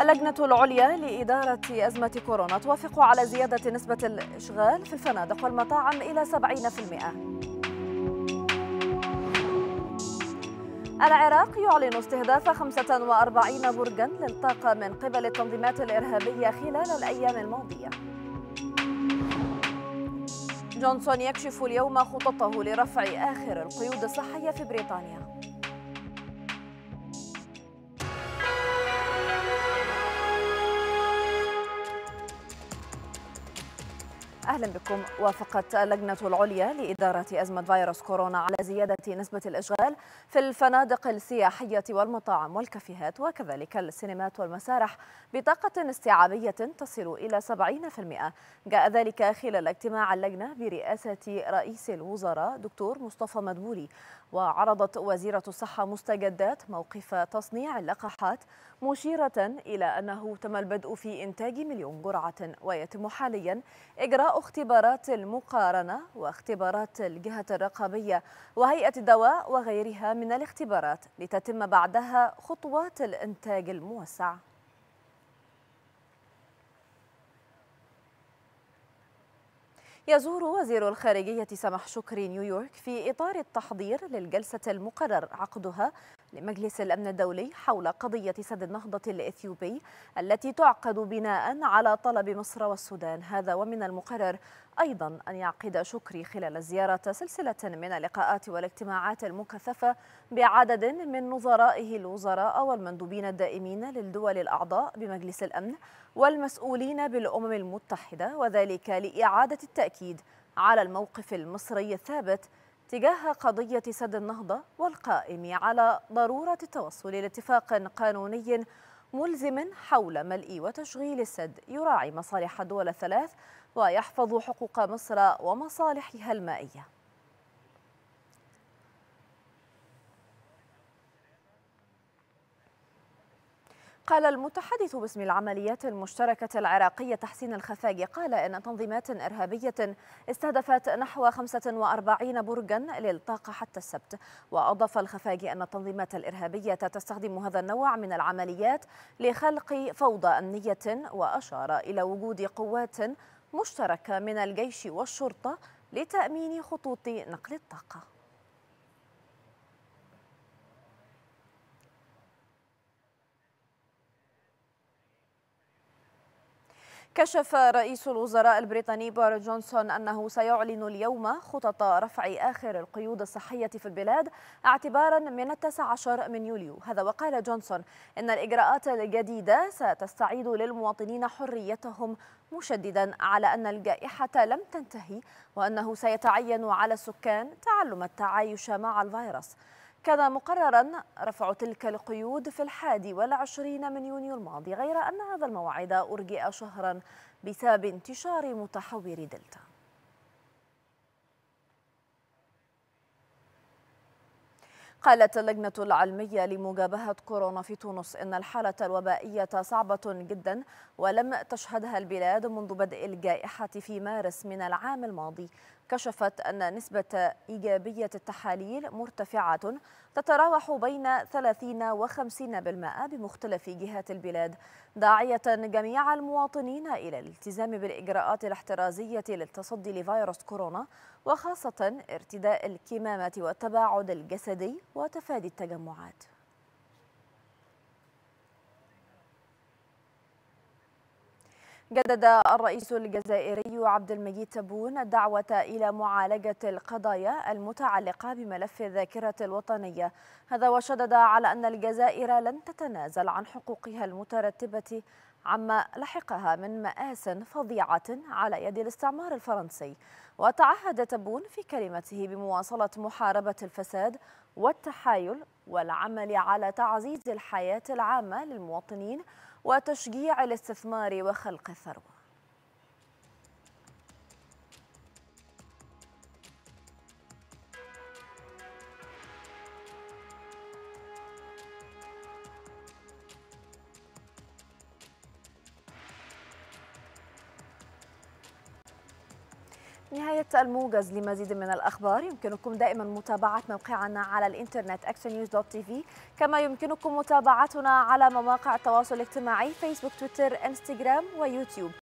اللجنة العليا لإدارة أزمة كورونا توافق على زيادة نسبة الإشغال في الفنادق والمطاعم إلى 70%. العراق يعلن استهداف 45 برجا للطاقة من قبل التنظيمات الإرهابية خلال الأيام الماضية. جونسون يكشف اليوم خططه لرفع آخر القيود الصحية في بريطانيا. أهلا بكم وافقت اللجنة العليا لإدارة أزمة فيروس كورونا على زيادة نسبة الإشغال في الفنادق السياحية والمطاعم والكافيهات وكذلك السينمات والمسارح بطاقة استيعابية تصل إلى 70% جاء ذلك خلال اجتماع اللجنة برئاسة رئيس الوزراء دكتور مصطفى مدبولي وعرضت وزيرة الصحة مستجدات موقف تصنيع اللقاحات مشيرة إلى أنه تم البدء في إنتاج مليون جرعة ويتم حاليا إجراء اختبارات المقارنة واختبارات الجهة الرقابية وهيئة الدواء وغيرها من الاختبارات لتتم بعدها خطوات الإنتاج الموسع يزور وزير الخارجية سمح شكري نيويورك في إطار التحضير للجلسة المقرر عقدها لمجلس الأمن الدولي حول قضية سد النهضة الإثيوبي التي تعقد بناء على طلب مصر والسودان هذا ومن المقرر أيضا أن يعقد شكري خلال زيارة سلسلة من اللقاءات والاجتماعات المكثفة بعدد من نظرائه الوزراء والمندوبين الدائمين للدول الأعضاء بمجلس الأمن والمسؤولين بالأمم المتحدة وذلك لإعادة التأكيد على الموقف المصري الثابت تجاه قضية سد النهضة والقائم على ضرورة التوصل لاتفاق قانوني ملزم حول ملء وتشغيل السد يراعي مصالح الدول الثلاث ويحفظ حقوق مصر ومصالحها المائيه قال المتحدث باسم العمليات المشتركة العراقية تحسين الخفاجي قال إن تنظيمات إرهابية استهدفت نحو 45 برجا للطاقة حتى السبت وأضاف الخفاجي أن التنظيمات الإرهابية تستخدم هذا النوع من العمليات لخلق فوضى أمنية وأشار إلى وجود قوات مشتركة من الجيش والشرطة لتأمين خطوط نقل الطاقة كشف رئيس الوزراء البريطاني بار جونسون أنه سيعلن اليوم خطط رفع آخر القيود الصحية في البلاد اعتبارا من التاسع عشر من يوليو هذا وقال جونسون إن الإجراءات الجديدة ستستعيد للمواطنين حريتهم مشددا على أن الجائحة لم تنتهي وأنه سيتعين على السكان تعلم التعايش مع الفيروس كان مقررا رفع تلك القيود في الحادي والعشرين من يونيو الماضي غير أن هذا الموعد أرجئ شهرا بسبب انتشار متحور دلتا قالت اللجنة العلمية لمجابهة كورونا في تونس إن الحالة الوبائية صعبة جدا ولم تشهدها البلاد منذ بدء الجائحة في مارس من العام الماضي كشفت أن نسبة إيجابية التحاليل مرتفعة تتراوح بين 30 و 50% بمختلف جهات البلاد داعية جميع المواطنين إلى الالتزام بالإجراءات الاحترازية للتصدي لفيروس كورونا وخاصة ارتداء الكمامة والتباعد الجسدي وتفادي التجمعات جدد الرئيس الجزائري عبد المجيد تبون الدعوة إلى معالجة القضايا المتعلقة بملف الذاكرة الوطنية هذا وشدد على أن الجزائر لن تتنازل عن حقوقها المترتبة عما لحقها من مآس فظيعة على يد الاستعمار الفرنسي وتعهد تبون في كلمته بمواصلة محاربة الفساد والتحايل والعمل على تعزيز الحياة العامة للمواطنين وتشجيع الاستثمار وخلق الثروة نهاية الموجز لمزيد من الأخبار يمكنكم دائما متابعة موقعنا على الإنترنت actionnews.tv كما يمكنكم متابعتنا على مواقع التواصل الاجتماعي فيسبوك تويتر انستغرام ويوتيوب